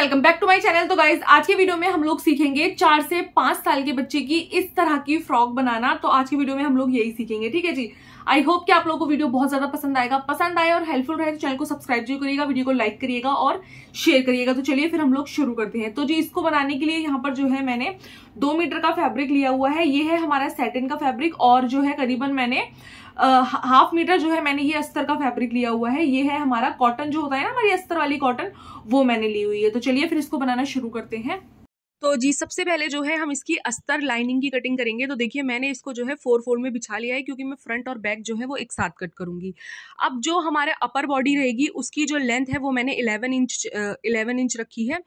welcome back to my channel तो guys आज के वीडियो में हम लोग सीखेंगे चार से पांच साल के बच्चे की इस तरह की फ्रॉक बनाना तो आज की वीडियो में हम लोग यही सीखेंगे ठीक है जी आई होप कि आप लोगों को वीडियो बहुत ज्यादा पसंद आएगा पसंद आए और हेल्पफुल रहे तो चैनल को सब्सक्राइब जरूर करिएगा वीडियो को लाइक करिएगा और शेयर करिएगा तो चलिए फिर हम लोग शुरू करते हैं तो जी इसको बनाने के लिए यहाँ पर जो है मैंने दो मीटर का फैब्रिक लिया हुआ है ये है हमारा सेटिन का फैब्रिक और जो है करीबन मैंने हाफ मीटर जो है मैंने ये अस्तर का फैब्रिक लिया हुआ है ये है हमारा कॉटन जो होता है ना हमारी अस्तर वाली कॉटन वो मैंने ली हुई है तो चलिए फिर इसको बनाना शुरू करते हैं तो जी सबसे पहले जो है हम इसकी अस्तर लाइनिंग की कटिंग करेंगे तो देखिए मैंने इसको जो है फोर फोर में बिछा लिया है क्योंकि मैं फ्रंट और बैक जो है वो एक साथ कट करूंगी अब जो हमारे अपर बॉडी रहेगी उसकी जो लेंथ है वो मैंने इलेवन इंच इलेवन इंच रखी है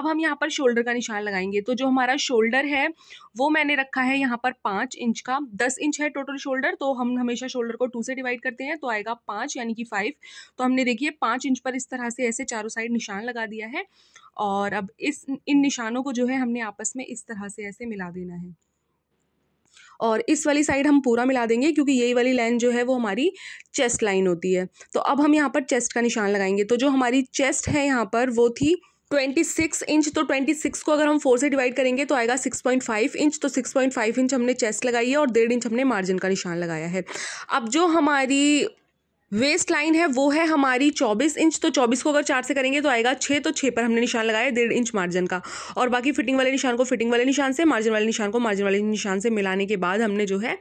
अब हम यहाँ पर शोल्डर का निशान लगाएंगे तो जो हमारा शोल्डर है वो मैंने रखा है यहाँ पर पाँच इंच का दस इंच है टोटल शोल्डर तो हम हमेशा शोल्डर को टू से डिवाइड करते हैं तो आएगा पाँच यानी कि फाइव तो हमने देखिए पाँच इंच पर इस तरह से ऐसे चारों साइड निशान लगा दिया है और अब इस इन निशानों को जो है हमने आपस में इस तरह से ऐसे मिला देना है और इस वाली साइड हम पूरा मिला देंगे क्योंकि यही वाली लाइन जो है वो हमारी चेस्ट लाइन होती है तो अब हम यहाँ पर चेस्ट का निशान लगाएंगे तो जो हमारी चेस्ट है यहाँ पर वो थी ट्वेंटी सिक्स इंच तो ट्वेंटी सिक्स को अगर हम फोर से डिवाइड करेंगे तो आएगा सिक्स पॉइंट फाइव इंच तो सिक्स पॉइंट फाइव इंच हमने चेस्ट लगाई है और डेढ़ इंच हमने मार्जिन का निशान लगाया है अब जो हमारी वेस्ट लाइन है वो है हमारी 24 इंच तो 24 को अगर चार से करेंगे तो आएगा छः तो छः पर हमने निशान लगाया डेढ़ इंच मार्जिन का और बाकी फिटिंग वाले निशान को फिटिंग वाले निशान से मार्जिन वाले निशान को मार्जिन वाले निशान से मिलाने के बाद हमने जो है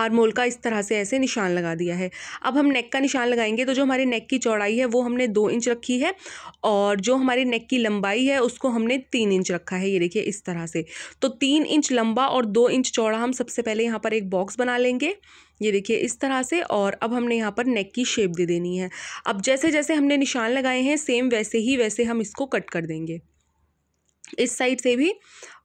आरमोल का इस तरह से ऐसे निशान लगा दिया है अब हम नेक का निशान लगाएंगे तो जो हमारे नेक की चौड़ाई है वो हमने दो इंच रखी है और जो हमारे नेक की लंबाई है उसको हमने तीन इंच रखा है ये देखिए इस तरह से तो तीन इंच लंबा और दो इंच चौड़ा हम सबसे पहले यहाँ पर एक बॉक्स बना लेंगे ये देखिए इस तरह से और अब हमने यहाँ पर नेक की शेप दे देनी है अब जैसे जैसे हमने निशान लगाए हैं सेम वैसे ही वैसे हम इसको कट कर देंगे इस साइड से भी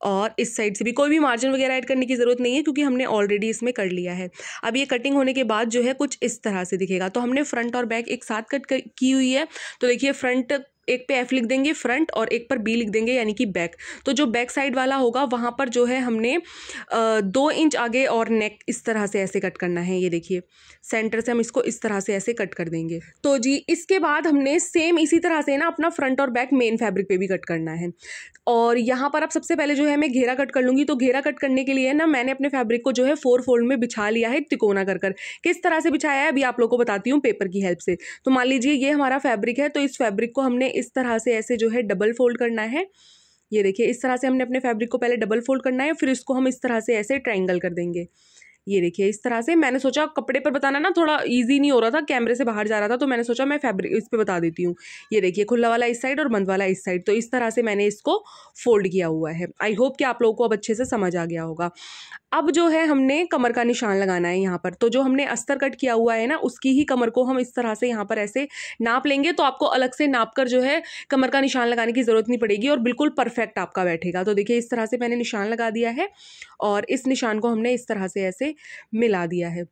और इस साइड से भी कोई भी मार्जिन वगैरह ऐड करने की ज़रूरत नहीं है क्योंकि हमने ऑलरेडी इसमें कर लिया है अब ये कटिंग होने के बाद जो है कुछ इस तरह से दिखेगा तो हमने फ्रंट और बैक एक साथ कट की हुई है तो देखिए फ्रंट एक पे एफ लिख देंगे फ्रंट और एक पर बी लिख देंगे यानी कि बैक तो जो बैक साइड वाला होगा वहाँ पर जो है हमने दो इंच आगे और नेक इस तरह से ऐसे कट करना है ये देखिए सेंटर से हम इसको इस तरह से ऐसे कट कर देंगे तो जी इसके बाद हमने सेम इसी तरह से ना अपना फ्रंट और बैक मेन फैब्रिक पे भी कट करना है और यहाँ पर अब सबसे पहले जो है मैं घेरा कट कर लूँगी तो घेरा कट करने के लिए ना मैंने अपने फैब्रिक को जो है फोर फोल्ड में बिछा लिया है तिकोना कर कर किस तरह से बिछाया है अभी आप लोग को बताती हूँ पेपर की हेल्प से तो मान लीजिए ये हमारा फैब्रिक है तो इस फैब्रिक को हमने इस तरह से ऐसे जो है डबल फोल्ड करना है ये देखिए इस तरह से हमने अपने फैब्रिक को पहले डबल फोल्ड करना है फिर इसको हम इस तरह से ऐसे ट्राइंगल कर देंगे ये देखिए इस तरह से मैंने सोचा कपड़े पर बताना ना थोड़ा ईजी नहीं हो रहा था कैमरे से बाहर जा रहा था तो मैंने सोचा मैं फैब्रिक इस पर बता देती हूँ ये देखिए खुला वाला इस साइड और बंद वाला इस साइड तो इस तरह से मैंने इसको फोल्ड किया हुआ है आई होप कि आप लोगों को अब अच्छे से समझ आ गया होगा अब जो है हमने कमर का निशान लगाना है यहाँ पर तो जो हमने अस्तर कट किया हुआ है ना उसकी ही कमर को हम इस तरह से यहाँ पर ऐसे नाप लेंगे तो आपको अलग से नाप कर जो है कमर का निशान लगाने की ज़रूरत नहीं पड़ेगी और बिल्कुल परफेक्ट आपका बैठेगा तो देखिए इस तरह से मैंने निशान लगा दिया है और इस निशान को हमने इस तरह से ऐसे मिला दिया है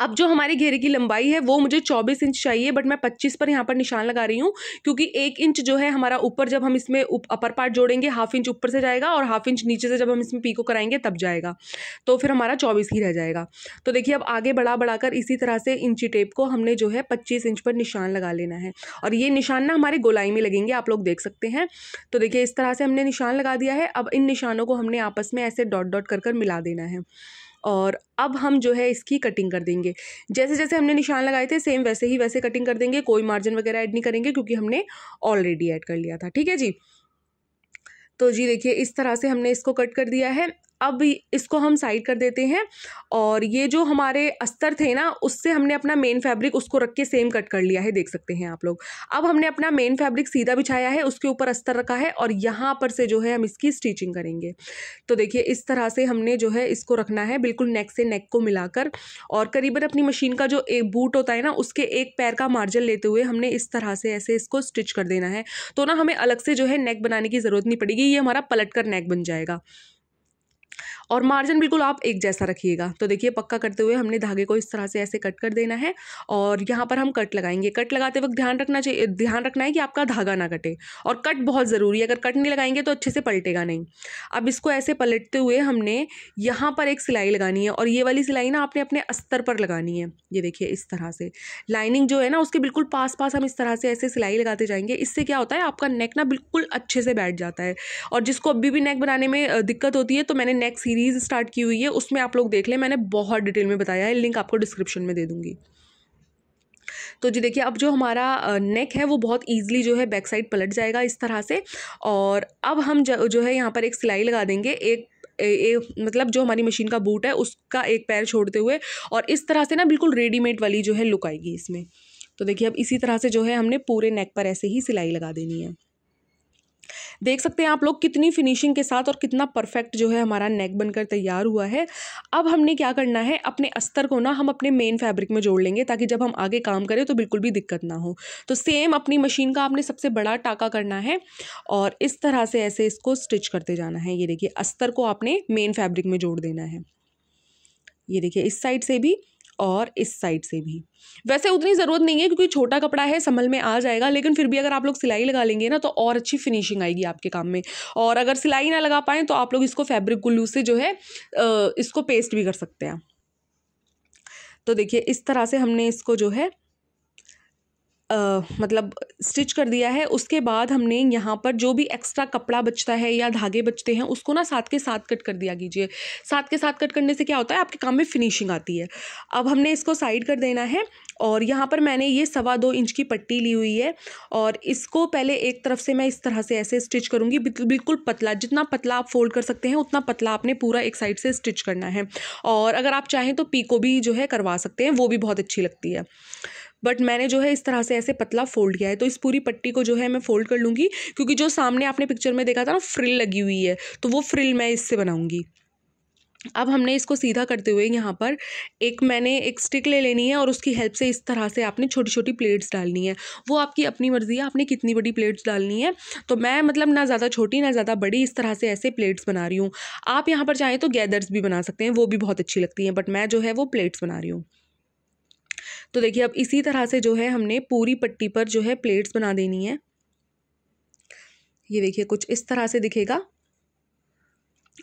अब जो हमारे घेरे की लंबाई है वो मुझे 24 इंच चाहिए बट मैं 25 पर यहाँ पर निशान लगा रही हूँ क्योंकि एक इंच जो है हमारा ऊपर जब हम इसमें अपर पार्ट जोड़ेंगे हाफ इंच ऊपर से जाएगा और हाफ इंच नीचे से जब हम इसमें पीको कराएंगे तब जाएगा तो फिर हमारा 24 ही रह जाएगा तो देखिए अब आगे बढ़ा बढ़ाकर इसी तरह से इंची टेप को हमने जो है पच्चीस इंच पर निशान लगा लेना है और ये निशान ना हमारे गोलाई में लगेंगे आप लोग देख सकते हैं तो देखिए इस तरह से हमने निशान लगा दिया है अब इन निशानों को हमने आपस में ऐसे डॉट डॉट कर मिला देना है और अब हम जो है इसकी कटिंग कर देंगे जैसे जैसे हमने निशान लगाए थे सेम वैसे ही वैसे कटिंग कर देंगे कोई मार्जिन वगैरह ऐड नहीं करेंगे क्योंकि हमने ऑलरेडी ऐड कर लिया था ठीक है जी तो जी देखिए इस तरह से हमने इसको कट कर दिया है अब इसको हम साइड कर देते हैं और ये जो हमारे अस्तर थे ना उससे हमने अपना मेन फैब्रिक उसको रख के सेम कट कर लिया है देख सकते हैं आप लोग अब हमने अपना मेन फैब्रिक सीधा बिछाया है उसके ऊपर अस्तर रखा है और यहाँ पर से जो है हम इसकी स्टिचिंग करेंगे तो देखिए इस तरह से हमने जो है इसको रखना है बिल्कुल नेक से नेक को मिलाकर और करीबन अपनी मशीन का जो एक बूट होता है ना उसके एक पैर का मार्जिन लेते हुए हमने इस तरह से ऐसे इसको स्टिच कर देना है तो ना हमें अलग से जो है नेक बनाने की ज़रूरत नहीं पड़ेगी ये हमारा पलट कर नेक बन जाएगा और मार्जिन बिल्कुल आप एक जैसा रखिएगा तो देखिए पक्का करते हुए हमने धागे को इस तरह से ऐसे कट कर देना है और यहाँ पर हम कट लगाएंगे कट लगाते वक्त ध्यान रखना चाहिए ध्यान रखना है कि आपका धागा ना कटे और कट बहुत ज़रूरी है अगर कट नहीं लगाएंगे तो अच्छे से पलटेगा नहीं अब इसको ऐसे पलटते हुए हमने यहाँ पर एक सिलाई लगानी है और ये वाली सिलाई ना आपने अपने अस्तर पर लगानी है ये देखिए इस तरह से लाइनिंग जो है ना उसके बिल्कुल पास पास हम इस तरह से ऐसे सिलाई लगाते जाएंगे इससे क्या होता है आपका नेक ना बिल्कुल अच्छे से बैठ जाता है और जिसको अभी भी नेक बनाने में दिक्कत होती है तो मैंने नेक सी सीरीज़ स्टार्ट की हुई है उसमें आप लोग देख लें मैंने बहुत डिटेल में बताया है लिंक आपको डिस्क्रिप्शन में दे दूंगी तो जी देखिए अब जो हमारा नेक है वो बहुत ईजिली जो है बैक साइड पलट जाएगा इस तरह से और अब हम जो है यहाँ पर एक सिलाई लगा देंगे एक ए, ए, मतलब जो हमारी मशीन का बूट है उसका एक पैर छोड़ते हुए और इस तरह से ना बिल्कुल रेडीमेड वाली जो है लुक आएगी इसमें तो देखिए अब इसी तरह से जो है हमने पूरे नेक पर ऐसे ही सिलाई लगा देनी है देख सकते हैं आप लोग कितनी फिनिशिंग के साथ और कितना परफेक्ट जो है हमारा नेक बनकर तैयार हुआ है अब हमने क्या करना है अपने अस्तर को ना हम अपने मेन फैब्रिक में जोड़ लेंगे ताकि जब हम आगे काम करें तो बिल्कुल भी दिक्कत ना हो तो सेम अपनी मशीन का आपने सबसे बड़ा टाका करना है और इस तरह से ऐसे इसको स्टिच करते जाना है ये देखिए अस्तर को आपने मेन फैब्रिक में जोड़ देना है ये देखिए इस साइड से भी और इस साइड से भी वैसे उतनी ज़रूरत नहीं है क्योंकि छोटा कपड़ा है संभल में आ जाएगा लेकिन फिर भी अगर आप लोग सिलाई लगा लेंगे ना तो और अच्छी फिनिशिंग आएगी आपके काम में और अगर सिलाई ना लगा पाएँ तो आप लोग इसको फैब्रिक गुल्लू से जो है इसको पेस्ट भी कर सकते हैं तो देखिए इस तरह से हमने इसको जो है आ, मतलब स्टिच कर दिया है उसके बाद हमने यहाँ पर जो भी एक्स्ट्रा कपड़ा बचता है या धागे बचते हैं उसको ना साथ के साथ कट कर दिया कीजिए साथ के साथ कट करने से क्या होता है आपके काम में फिनिशिंग आती है अब हमने इसको साइड कर देना है और यहाँ पर मैंने ये सवा दो इंच की पट्टी ली हुई है और इसको पहले एक तरफ से मैं इस तरह से ऐसे स्टिच करूँगी बिल्कुल पतला जितना पतला आप फोल्ड कर सकते हैं उतना पतला आपने पूरा एक साइड से स्टिच करना है और अगर आप चाहें तो पीको भी जो है करवा सकते हैं वो भी बहुत अच्छी लगती है बट मैंने जो है इस तरह से ऐसे पतला फोल्ड किया है तो इस पूरी पट्टी को जो है मैं फोल्ड कर लूँगी क्योंकि जो सामने आपने पिक्चर में देखा था ना फ्रिल लगी हुई है तो वो फ्रिल मैं इससे बनाऊँगी अब हमने इसको सीधा करते हुए यहाँ पर एक मैंने एक स्टिक ले लेनी है और उसकी हेल्प से इस तरह से आपने छोटी छोटी प्लेट्स डालनी है वो आपकी अपनी मर्ज़ी है आपने कितनी बड़ी प्लेट्स डालनी है तो मैं मतलब ना ज़्यादा छोटी ना ज़्यादा बड़ी इस तरह से ऐसे प्लेट्स बना रही हूँ आप यहाँ पर चाहें तो गैदर्स भी बना सकते हैं वो भी बहुत अच्छी लगती हैं बट मैं जो है वो प्लेट्स बना रही हूँ तो देखिए अब इसी तरह से जो है हमने पूरी पट्टी पर जो है प्लेट्स बना देनी है ये देखिए कुछ इस तरह से दिखेगा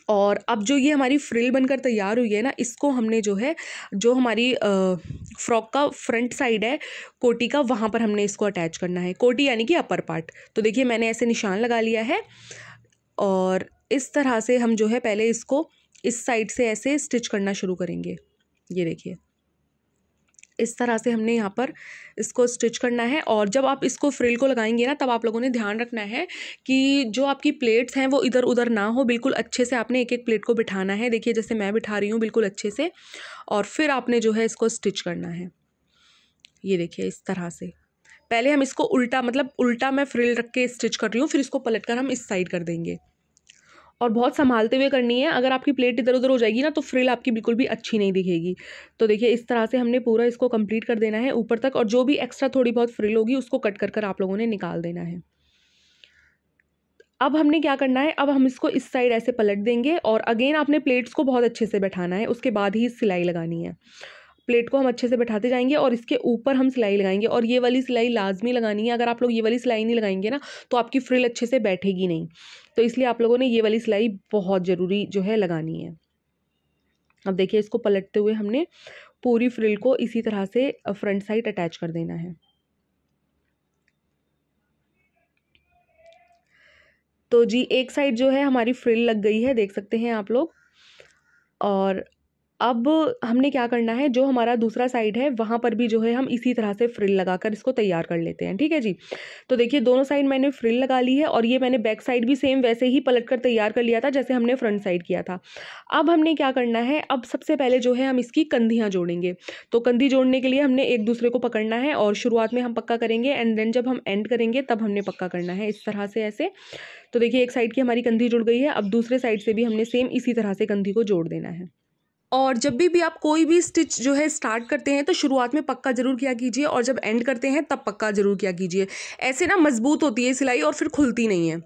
और अब जो ये हमारी फ्रिल बनकर तैयार हुई है ना इसको हमने जो है जो हमारी फ्रॉक का फ्रंट साइड है कोटी का वहाँ पर हमने इसको अटैच करना है कोटी यानी कि अपर पार्ट तो देखिए मैंने ऐसे निशान लगा लिया है और इस तरह से हम जो है पहले इसको इस साइड से ऐसे स्टिच करना शुरू करेंगे ये देखिए इस तरह से हमने यहाँ पर इसको स्टिच करना है और जब आप इसको फ्रिल को लगाएंगे ना तब आप लोगों ने ध्यान रखना है कि जो आपकी प्लेट्स हैं वो इधर उधर ना हो बिल्कुल अच्छे से आपने एक एक प्लेट को बिठाना है देखिए जैसे मैं बिठा रही हूँ बिल्कुल अच्छे से और फिर आपने जो है इसको स्टिच करना है ये देखिए इस तरह से पहले हम इसको उल्टा मतलब उल्टा मैं फ्रिल रख के स्टिच कर रही हूँ फिर इसको पलट कर हम इस साइड कर देंगे और बहुत संभालते हुए करनी है अगर आपकी प्लेट इधर उधर हो जाएगी ना तो फ्रिल आपकी बिल्कुल भी अच्छी नहीं दिखेगी तो देखिए इस तरह से हमने पूरा इसको कंप्लीट कर देना है ऊपर तक और जो भी एक्स्ट्रा थोड़ी बहुत फ्रिल होगी उसको कट कर कर आप लोगों ने निकाल देना है अब हमने क्या करना है अब हम इसको इस साइड ऐसे पलट देंगे और अगेन आपने प्लेट्स को बहुत अच्छे से बैठाना है उसके बाद ही सिलाई लगानी है प्लेट को हम अच्छे से बैठाते जाएंगे और इसके ऊपर हम सिलाई लगाएंगे और ये वाली सिलाई लाजमी लगानी है अगर आप लोग ये वाली सिलाई नहीं लगाएंगे ना तो आपकी फ्रिल अच्छे से बैठेगी नहीं तो इसलिए आप लोगों ने ये वाली सिलाई बहुत ज़रूरी जो है लगानी है अब देखिए इसको पलटते हुए हमने पूरी फ्रिल को इसी तरह से फ्रंट साइड अटैच कर देना है तो जी एक साइड जो है हमारी फ्रिल लग गई है देख सकते हैं आप लोग और अब हमने क्या करना है जो हमारा दूसरा साइड है वहाँ पर भी जो है हम इसी तरह से फ्रिल लगाकर इसको तैयार कर लेते हैं ठीक है जी तो देखिए दोनों साइड मैंने फ्रिल लगा ली है और ये मैंने बैक साइड भी सेम वैसे ही पलट कर तैयार कर लिया था जैसे हमने फ्रंट साइड किया था अब हमने क्या करना है अब सबसे पहले जो है हम इसकी कंधियाँ जोड़ेंगे तो कंधी जोड़ने के लिए हमने एक दूसरे को पकड़ना है और शुरुआत में हम पक्का करेंगे एंड देन जब हम एंड करेंगे तब हमने पक्का करना है इस तरह से ऐसे तो देखिए एक साइड की हमारी कंधी जुड़ गई है अब दूसरे साइड से भी हमने सेम इसी तरह से कंधी को जोड़ देना है और जब भी भी आप कोई भी स्टिच जो है स्टार्ट करते हैं तो शुरुआत में पक्का ज़रूर किया कीजिए और जब एंड करते हैं तब पक्का ज़रूर किया कीजिए ऐसे ना मजबूत होती है सिलाई और फिर खुलती नहीं है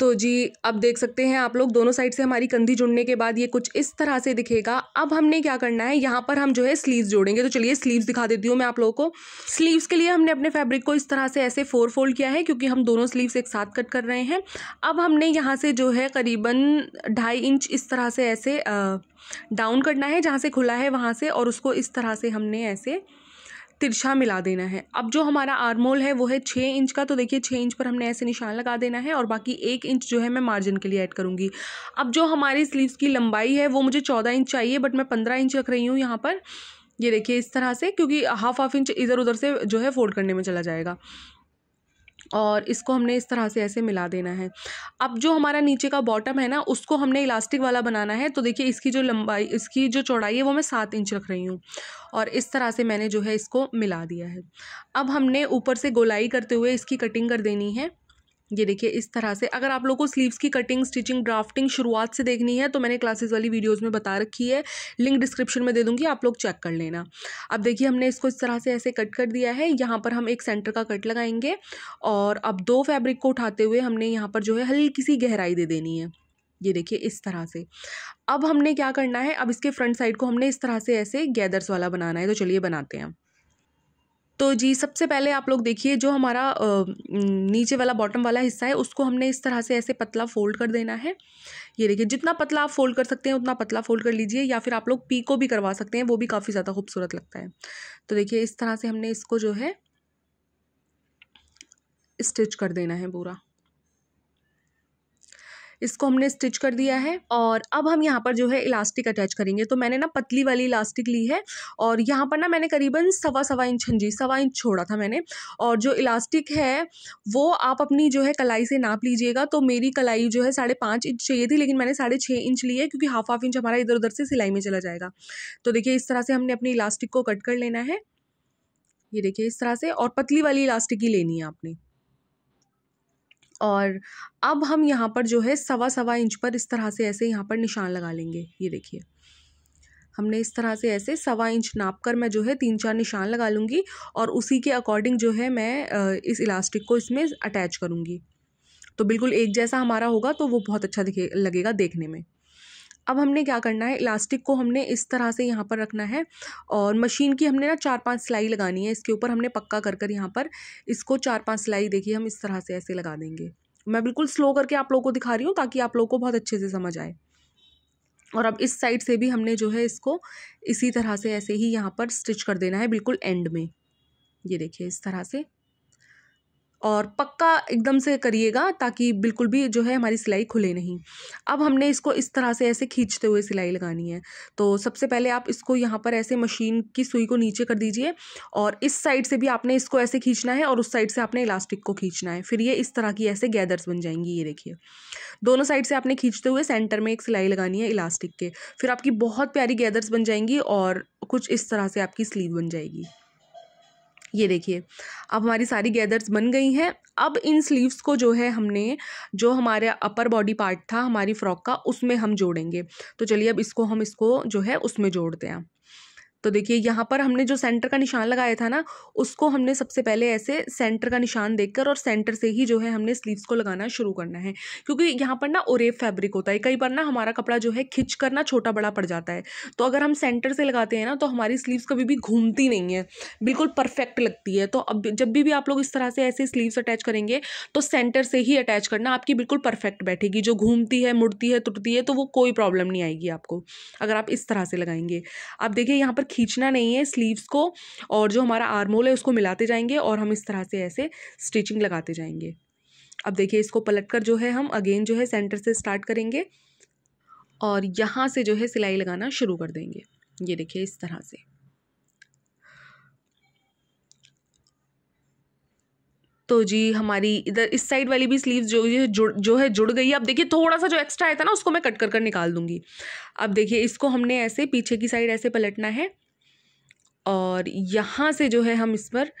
तो जी अब देख सकते हैं आप लोग दोनों साइड से हमारी कंधी जुड़ने के बाद ये कुछ इस तरह से दिखेगा अब हमने क्या करना है यहाँ पर हम जो है स्लीव्स जोड़ेंगे तो चलिए स्लीव्स दिखा देती हूँ मैं आप लोगों को स्लीव्स के लिए हमने अपने फैब्रिक को इस तरह से ऐसे फोर फोल्ड किया है क्योंकि हम दोनों स्लीव्स एक साथ कट कर रहे हैं अब हमने यहाँ से जो है करीबन ढाई इंच इस तरह से ऐसे डाउन करना है जहाँ से खुला है वहाँ से और उसको इस तरह से हमने ऐसे तिरछा मिला देना है अब जो हमारा आर्मोल है वो है छः इंच का तो देखिए छः इंच पर हमने ऐसे निशान लगा देना है और बाकी एक इंच जो है मैं मार्जिन के लिए ऐड करूँगी अब जो हमारी स्लीव्स की लंबाई है वो मुझे चौदह इंच चाहिए बट मैं पंद्रह इंच रख रही हूँ यहाँ पर ये देखिए इस तरह से क्योंकि हाफ हाफ इंच इधर उधर से जो है फोल्ड करने में चला जाएगा और इसको हमने इस तरह से ऐसे मिला देना है अब जो हमारा नीचे का बॉटम है ना उसको हमने इलास्टिक वाला बनाना है तो देखिए इसकी जो लंबाई इसकी जो चौड़ाई है वो मैं सात इंच रख रही हूँ और इस तरह से मैंने जो है इसको मिला दिया है अब हमने ऊपर से गोलाई करते हुए इसकी कटिंग कर देनी है ये देखिए इस तरह से अगर आप लोग को स्लीव्स की कटिंग स्टिचिंग ड्राफ्टिंग शुरुआत से देखनी है तो मैंने क्लासेस वाली वीडियोस में बता रखी है लिंक डिस्क्रिप्शन में दे दूँगी आप लोग चेक कर लेना अब देखिए हमने इसको इस तरह से ऐसे कट कर दिया है यहाँ पर हम एक सेंटर का कट लगाएंगे और अब दो फैब्रिक को उठाते हुए हमने यहाँ पर जो है हल्की सी गहराई दे देनी है ये देखिए इस तरह से अब हमने क्या करना है अब इसके फ्रंट साइड को हमने इस तरह से ऐसे गैदर्स वाला बनाना है तो चलिए बनाते हैं तो जी सबसे पहले आप लोग देखिए जो हमारा नीचे वाला बॉटम वाला हिस्सा है उसको हमने इस तरह से ऐसे पतला फोल्ड कर देना है ये देखिए जितना पतला आप फोल्ड कर सकते हैं उतना पतला फोल्ड कर लीजिए या फिर आप लोग पीको भी करवा सकते हैं वो भी काफ़ी ज़्यादा खूबसूरत लगता है तो देखिए इस तरह से हमने इसको जो है स्टिच कर देना है पूरा इसको हमने स्टिच कर दिया है और अब हम यहाँ पर जो है इलास्टिक अटैच करेंगे तो मैंने ना पतली वाली इलास्टिक ली है और यहाँ पर ना मैंने करीबन सवा सवा इंच हंजी हाँ सवा इंच छोड़ा था मैंने और जो इलास्टिक है वो आप अपनी जो है कलाई से नाप लीजिएगा तो मेरी कलाई जो है साढ़े पाँच इंच चाहिए थी लेकिन मैंने साढ़े छः इंच ली है क्योंकि हाफ हाफ इंच हमारा इधर उधर से सिलाई में चला जाएगा तो देखिए इस तरह से हमने अपनी इलास्टिक को कट कर लेना है ये देखिए इस तरह से और पतली वाली इलास्टिक ही लेनी है आपने और अब हम यहाँ पर जो है सवा सवा इंच पर इस तरह से ऐसे यहाँ पर निशान लगा लेंगे ये देखिए हमने इस तरह से ऐसे सवा इंच नाप कर मैं जो है तीन चार निशान लगा लूँगी और उसी के अकॉर्डिंग जो है मैं इस इलास्टिक को इसमें अटैच करूँगी तो बिल्कुल एक जैसा हमारा होगा तो वो बहुत अच्छा दिखे लगेगा देखने में अब हमने क्या करना है इलास्टिक को हमने इस तरह से यहाँ पर रखना है और मशीन की हमने ना चार पांच सिलाई लगानी है इसके ऊपर हमने पक्का कर कर यहाँ पर इसको चार पांच सिलाई देखिए हम इस तरह से ऐसे लगा देंगे मैं बिल्कुल स्लो करके आप लोगों को दिखा रही हूँ ताकि आप लोगों को बहुत अच्छे से समझ आए और अब इस साइड से भी हमने जो है इसको इसी तरह से ऐसे ही यहाँ पर स्टिच कर देना है बिल्कुल एंड में ये देखिए इस तरह से और पक्का एकदम से करिएगा ताकि बिल्कुल भी जो है हमारी सिलाई खुले नहीं अब हमने इसको इस तरह से ऐसे खींचते हुए सिलाई लगानी है तो सबसे पहले आप इसको यहाँ पर ऐसे मशीन की सुई को नीचे कर दीजिए और इस साइड से भी आपने इसको ऐसे खींचना है और उस साइड से आपने इलास्टिक को खींचना है फिर ये इस तरह की ऐसे गैदर्स बन जाएंगी ये देखिए दोनों साइड से आपने खींचते हुए सेंटर में एक सिलाई लगानी है इलास्टिक के फिर आपकी बहुत प्यारी गैदर्स बन जाएंगी और कुछ इस तरह से आपकी स्लीव बन जाएगी ये देखिए अब हमारी सारी गैदर्स बन गई हैं अब इन स्लीव्स को जो है हमने जो हमारे अपर बॉडी पार्ट था हमारी फ्रॉक का उसमें हम जोड़ेंगे तो चलिए अब इसको हम इसको जो है उसमें जोड़ते हैं तो देखिए यहाँ पर हमने जो सेंटर का निशान लगाया था ना उसको हमने सबसे पहले ऐसे सेंटर का निशान देखकर और सेंटर से ही जो है हमने स्लीव्स को लगाना शुरू करना है क्योंकि यहाँ पर ना ओरेब फैब्रिक होता है कई बार ना हमारा कपड़ा जो है खिंच कर ना छोटा बड़ा पड़ जाता है तो अगर हम सेंटर से लगाते हैं ना तो हमारी स्लीव्स कभी भी घूमती नहीं है बिल्कुल परफेक्ट लगती है तो अब जब भी, भी आप लोग इस तरह से ऐसे स्लीव्स अटैच करेंगे तो सेंटर से ही अटैच करना आपकी बिल्कुल परफेक्ट बैठेगी जो घूमती है मुड़ती है तुटती है तो वो कोई प्रॉब्लम नहीं आएगी आपको अगर आप इस तरह से लगाएंगे आप देखिए यहाँ पर खींचना नहीं है स्लीव्स को और जो हमारा आर्मोल है उसको मिलाते जाएंगे और हम इस तरह से ऐसे स्टिचिंग लगाते जाएंगे अब देखिए इसको पलट कर जो है हम अगेन जो है सेंटर से स्टार्ट करेंगे और यहाँ से जो है सिलाई लगाना शुरू कर देंगे ये देखिए इस तरह से तो जी हमारी इधर इस साइड वाली भी स्लीव्स जो है जुड़ जो है जुड़ गई है अब देखिए थोड़ा सा जो एक्स्ट्रा आया था ना उसको मैं कट कर कर निकाल दूंगी अब देखिए इसको हमने ऐसे पीछे की साइड ऐसे पलटना है और यहाँ से जो है हम इस पर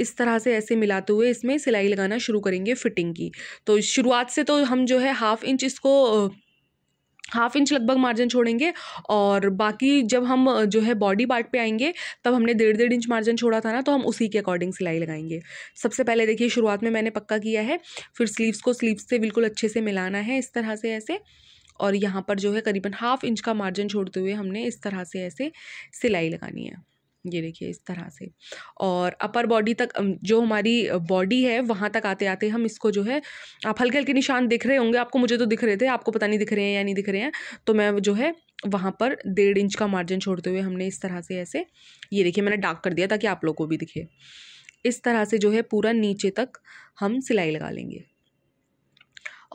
इस तरह से ऐसे मिलाते हुए इसमें सिलाई लगाना शुरू करेंगे फिटिंग की तो शुरुआत से तो हम जो है हाफ इंच इसको हाफ इंच लगभग मार्जिन छोड़ेंगे और बाकी जब हम जो है बॉडी पार्ट पे आएंगे तब हमने डेढ़ डेढ़ इंच मार्जिन छोड़ा था ना तो हम उसी के अकॉर्डिंग सिलाई लगाएंगे सबसे पहले देखिए शुरुआत में मैंने पक्का किया है फिर स्लीव्स को स्लीव्स से बिल्कुल अच्छे से मिलाना है इस तरह से ऐसे और यहाँ पर जो है करीबन हाफ इंच का मार्जिन छोड़ते हुए हमने इस तरह से ऐसे सिलाई लगानी है ये देखिए इस तरह से और अपर बॉडी तक जो हमारी बॉडी है वहाँ तक आते आते हम इसको जो है आप हल्के हल्के निशान दिख रहे होंगे आपको मुझे तो दिख रहे थे आपको पता नहीं दिख रहे हैं या नहीं दिख रहे हैं तो मैं जो है वहाँ पर डेढ़ इंच का मार्जिन छोड़ते हुए हमने इस तरह से ऐसे ये देखिए मैंने डार्क कर दिया ताकि आप लोग को भी दिखे इस तरह से जो है पूरा नीचे तक हम सिलाई लगा लेंगे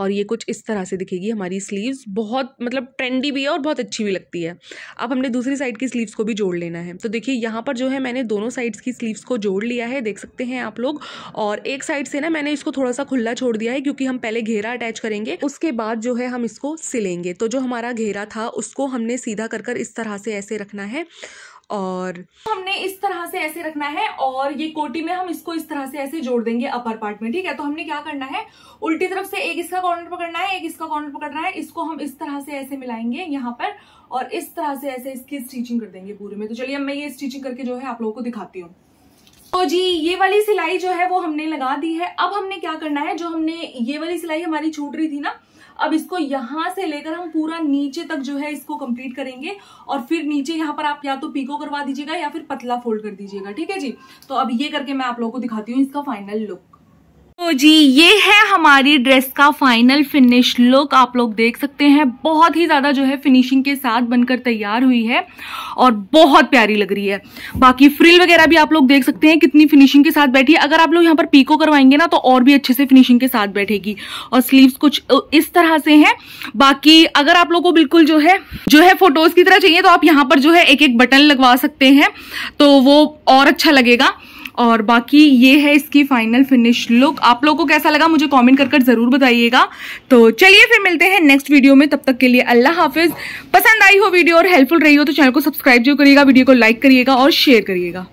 और ये कुछ इस तरह से दिखेगी हमारी स्लीव्स बहुत मतलब ट्रेंडी भी है और बहुत अच्छी भी लगती है अब हमने दूसरी साइड की स्लीव्स को भी जोड़ लेना है तो देखिए यहाँ पर जो है मैंने दोनों साइड्स की स्लीव्स को जोड़ लिया है देख सकते हैं आप लोग और एक साइड से ना मैंने इसको थोड़ा सा खुला छोड़ दिया है क्योंकि हम पहले घेरा अटैच करेंगे उसके बाद जो है हम इसको सिलेंगे तो जो हमारा घेरा था उसको हमने सीधा कर कर इस तरह से ऐसे रखना है और हमने इस तरह से ऐसे रखना है और ये कोटी में हम इसको इस तरह से ऐसे जोड़ देंगे अपर पार्ट में ठीक है तो हमने क्या करना है उल्टी तरफ से एक इसका कॉर्नर पकड़ना है एक इसका कॉर्नर पकड़ना है इसको हम इस तरह से ऐसे मिलाएंगे यहाँ पर और इस तरह से ऐसे इसकी स्टिचिंग कर देंगे पूरे में तो चलिए मैं ये स्टिचिंग करके जो है आप लोगों को दिखाती हूँ तो जी ये वाली सिलाई जो है वो हमने लगा दी है अब हमने क्या करना है जो हमने ये वाली सिलाई हमारी छूट रही थी ना अब इसको यहां से लेकर हम पूरा नीचे तक जो है इसको कंप्लीट करेंगे और फिर नीचे यहां पर आप या तो पीको करवा दीजिएगा या फिर पतला फोल्ड कर दीजिएगा ठीक है जी तो अब ये करके मैं आप लोगों को दिखाती हूँ इसका फाइनल लुक तो जी ये है हमारी ड्रेस का फाइनल फिनिश लुक आप लोग देख सकते हैं बहुत ही ज़्यादा जो है फिनिशिंग के साथ बनकर तैयार हुई है और बहुत प्यारी लग रही है बाकी फ्रिल वगैरह भी आप लोग देख सकते हैं कितनी फिनिशिंग के साथ बैठी है अगर आप लोग यहाँ पर पीको करवाएंगे ना तो और भी अच्छे से फिनिशिंग के साथ बैठेगी और स्लीवस कुछ इस तरह से हैं बाकी अगर आप लोग को बिल्कुल जो है जो है फोटोज़ की तरह चाहिए तो आप यहाँ पर जो है एक एक बटन लगवा सकते हैं तो वो और अच्छा लगेगा और बाकी ये है इसकी फाइनल फिनिश लुक आप लोगों को कैसा लगा मुझे कमेंट कर कर ज़रूर बताइएगा तो चलिए फिर मिलते हैं नेक्स्ट वीडियो में तब तक के लिए अल्लाह हाफिज पसंद आई हो वीडियो और हेल्पफुल रही हो तो चैनल को सब्सक्राइब जो करिएगा वीडियो को लाइक करिएगा और शेयर करिएगा